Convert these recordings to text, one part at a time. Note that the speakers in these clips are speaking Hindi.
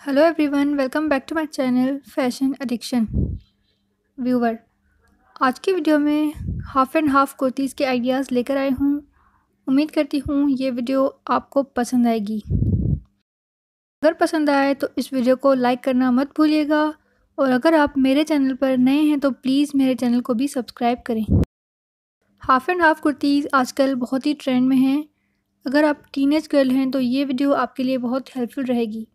hello everyone welcome back to my channel fashion addiction viewer आज की वीडियो में हाफ़ एंड हाफ़ कुर्तीज़ के आइडियाज़ लेकर आए हूँ उम्मीद करती हूँ ये वीडियो आपको पसंद आएगी अगर पसंद आए तो इस वीडियो को लाइक करना मत भूलिएगा और अगर आप मेरे चैनल पर नए हैं तो प्लीज़ मेरे चैनल को भी सब्सक्राइब करें हाफ़ एंड हाफ़ कुर्तीज़ आजकल बहुत ही ट्रेंड में हैं अगर आप टीनेज गर्ल हैं तो ये वीडियो आपके लिए बहुत हेल्पफुल रहेगी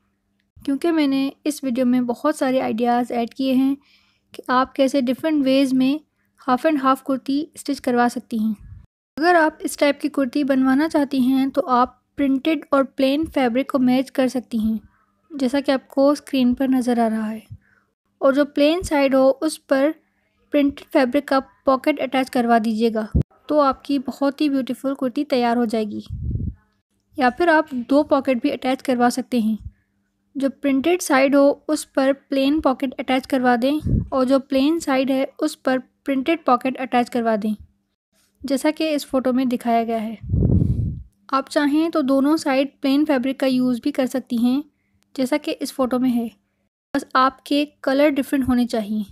क्योंकि मैंने इस वीडियो में बहुत सारे आइडियाज़ ऐड किए हैं कि आप कैसे डिफरेंट वेज़ में half and half kurti stitch करवा सकती हैं अगर आप इस टाइप की कुर्ती बनवाना चाहती हैं तो आप प्रिंटेड और प्लेन फैब्रिक को मैच कर सकती हैं जैसा कि आपको स्क्रीन पर नज़र आ रहा है और जो प्लेन साइड हो उस पर प्रिंटेड फैब्रिक का पॉकेट अटैच करवा दीजिएगा तो आपकी बहुत ही ब्यूटीफुल कुर्ती तैयार हो जाएगी या फिर आप दो पॉकेट भी अटैच करवा सकते हैं जो प्रिंटेड साइड हो उस पर प्लेन पॉकेट अटैच करवा दें और जो प्लेन साइड है उस पर प्रिंटेड पॉकेट अटैच करवा दें जैसा कि इस फ़ोटो में दिखाया गया है आप चाहें तो दोनों साइड प्लेन फैब्रिक का यूज़ भी कर सकती हैं जैसा कि इस फ़ोटो में है बस आपके कलर डिफरेंट होने चाहिए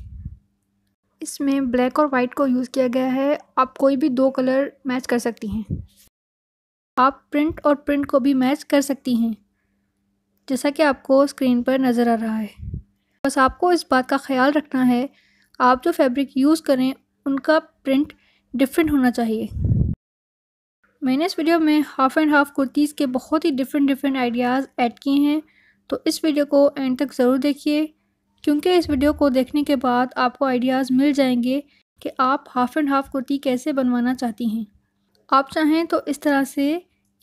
इसमें ब्लैक और वाइट को यूज़ किया गया है आप कोई भी दो कलर मैच कर सकती हैं आप प्रिंट और प्रिंट को भी मैच कर सकती हैं जैसा कि आपको स्क्रीन पर नज़र आ रहा है बस आपको इस बात का ख्याल रखना है आप जो फैब्रिक यूज़ करें उनका प्रिंट डिफरेंट होना चाहिए मैंने इस वीडियो में हाफ़ एंड हाफ़ कुर्तीज़ के बहुत ही डिफरेंट डिफरेंट आइडियाज़ ऐड किए हैं तो इस वीडियो को एंड तक ज़रूर देखिए क्योंकि इस वीडियो को देखने के बाद आपको आइडियाज़ मिल जाएंगे कि आप हाफ़ एंड हाफ़ कुर्ती कैसे बनवाना चाहती हैं आप चाहें तो इस तरह से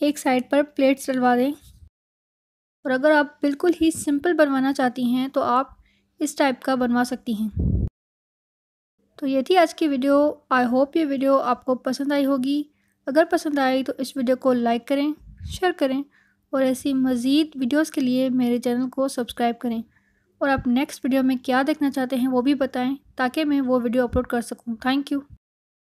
एक साइड पर प्लेट्स डलवा दें और अगर आप बिल्कुल ही सिंपल बनवाना चाहती हैं तो आप इस टाइप का बनवा सकती हैं तो ये थी आज की वीडियो आई होप ये वीडियो आपको पसंद आई होगी अगर पसंद आई तो इस वीडियो को लाइक करें शेयर करें और ऐसी मज़ीद वीडियोस के लिए मेरे चैनल को सब्सक्राइब करें और आप नेक्स्ट वीडियो में क्या देखना चाहते हैं वो भी बताएं ताकि मैं वो वीडियो अपलोड कर सकूं थैंक यू